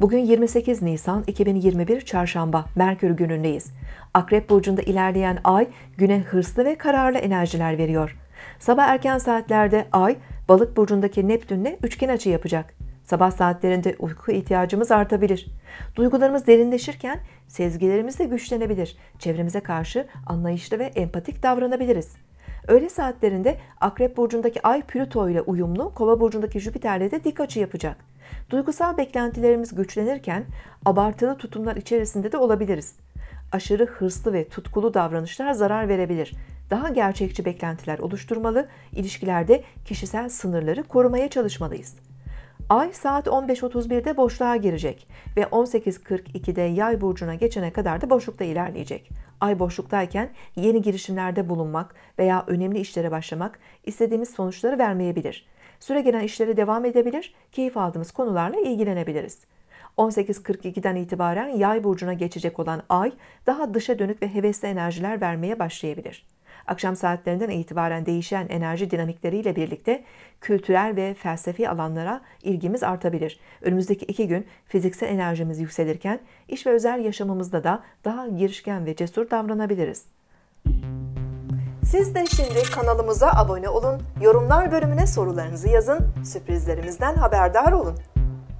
Bugün 28 Nisan 2021 Çarşamba Merkür günündeyiz. Akrep burcunda ilerleyen ay güne hırslı ve kararlı enerjiler veriyor. Sabah erken saatlerde ay balık burcundaki Neptünle üçgen açı yapacak. Sabah saatlerinde uyku ihtiyacımız artabilir. Duygularımız derinleşirken sezgilerimiz de güçlenebilir. Çevremize karşı anlayışlı ve empatik davranabiliriz. Öğle saatlerinde Akrep burcundaki Ay Plüto ile uyumlu, Kova burcundaki Jüpiter'le de dik açı yapacak. Duygusal beklentilerimiz güçlenirken abartılı tutumlar içerisinde de olabiliriz. Aşırı hırslı ve tutkulu davranışlar zarar verebilir. Daha gerçekçi beklentiler oluşturmalı, ilişkilerde kişisel sınırları korumaya çalışmalıyız. Ay saat 15.31'de boşluğa girecek ve 18.42'de yay burcuna geçene kadar da boşlukta ilerleyecek. Ay boşluktayken yeni girişimlerde bulunmak veya önemli işlere başlamak istediğimiz sonuçları vermeyebilir. Süre gelen işlere devam edebilir, keyif aldığımız konularla ilgilenebiliriz. 18.42'den itibaren yay burcuna geçecek olan ay daha dışa dönük ve hevesli enerjiler vermeye başlayabilir. Akşam saatlerinden itibaren değişen enerji dinamikleriyle birlikte kültürel ve felsefi alanlara ilgimiz artabilir. Önümüzdeki iki gün fiziksel enerjimiz yükselirken iş ve özel yaşamımızda da daha girişken ve cesur davranabiliriz. Siz de şimdi kanalımıza abone olun, yorumlar bölümüne sorularınızı yazın, sürprizlerimizden haberdar olun.